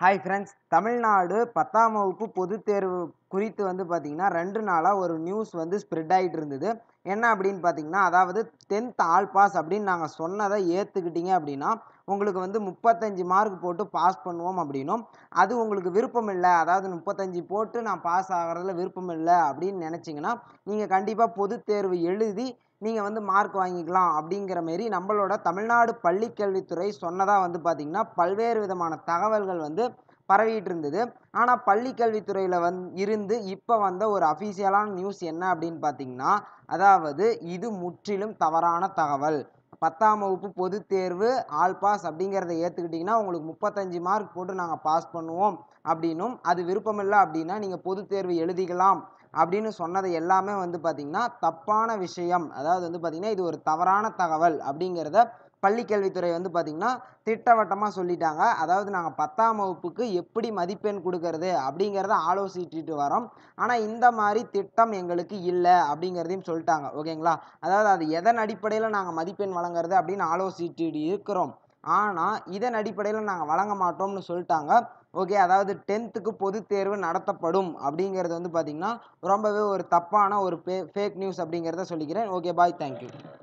hi friends Tamil Nadu பத்தாம் வகுப்பு பொதுத் தேர்வு குறித்து வந்து பார்த்திங்கன்னா ரெண்டு நாளாக ஒரு நியூஸ் வந்து ஸ்ப்ரெட் ஆகிட்டு இருந்தது என்ன அப்படின்னு பார்த்தீங்கன்னா அதாவது டென்த் ஆல் பாஸ் அப்படின்னு நாங்கள் சொன்னதை ஏற்றுக்கிட்டீங்க அப்படின்னா உங்களுக்கு வந்து முப்பத்தஞ்சு மார்க் போட்டு பாஸ் பண்ணுவோம் அப்படின்னும் அது உங்களுக்கு விருப்பம் இல்லை அதாவது முப்பத்தஞ்சு போட்டு நான் பாஸ் ஆகிறதுல விருப்பம் இல்லை அப்படின்னு நினச்சிங்கன்னா நீங்கள் கண்டிப்பாக பொதுத் தேர்வு எழுதி நீங்கள் வந்து மார்க் வாங்கிக்கலாம் அப்படிங்கிற மாரி நம்மளோட தமிழ்நாடு பள்ளிக்கல்வித்துறை சொன்னதாக வந்து பார்த்திங்கன்னா பல்வேறு விதமான தகவல்கள் வந்து பரவிட்டு இருந்தது ஆனால் பள்ளிக்கல்வித்துறையில் வந் இருந்து இப்போ வந்த ஒரு அஃபீஷியலான நியூஸ் என்ன அப்படின்னு பார்த்திங்கன்னா அதாவது இது முற்றிலும் தவறான தகவல் பத்தாம் வகுப்பு பொது தேர்வு ஆல் பாஸ் அப்படிங்கிறத ஏற்றுக்கிட்டிங்கன்னா உங்களுக்கு முப்பத்தஞ்சு மார்க் போட்டு நாங்கள் பாஸ் பண்ணுவோம் அப்படின்னும் அது விருப்பமில்லை அப்படின்னா நீங்கள் பொது தேர்வு எழுதிக்கலாம் அப்படின்னு சொன்னது எல்லாமே வந்து பார்த்திங்கன்னா தப்பான விஷயம் அதாவது வந்து பார்த்திங்கன்னா இது ஒரு தவறான தகவல் அப்படிங்கிறத பள்ளிக்கல்வித்துறை வந்து பார்த்திங்கன்னா திட்டவட்டமாக சொல்லிட்டாங்க அதாவது நாங்கள் பத்தாம் வகுப்புக்கு எப்படி மதிப்பெண் கொடுக்கறது அப்படிங்கிறத ஆலோசிச்சுட்டு வரோம் ஆனால் இந்த மாதிரி திட்டம் எங்களுக்கு இல்லை அப்படிங்கிறதையும் சொல்லிட்டாங்க ஓகேங்களா அதாவது அது எதன் அடிப்படையில் நாங்கள் மதிப்பெண் வழங்குறது அப்படின்னு ஆலோசிச்சுட்டு இருக்கிறோம் ஆனால் இதன் அடிப்படையில் நாங்கள் வழங்க மாட்டோம்னு சொல்லிட்டாங்க ஓகே அதாவது டென்த்துக்கு பொது தேர்வு நடத்தப்படும் அப்படிங்கிறது வந்து பார்த்திங்கன்னா ரொம்பவே ஒரு தப்பான ஒரு ஃபேக் நியூஸ் அப்படிங்கிறத சொல்லிக்கிறேன் ஓகே பாய் தேங்க்யூ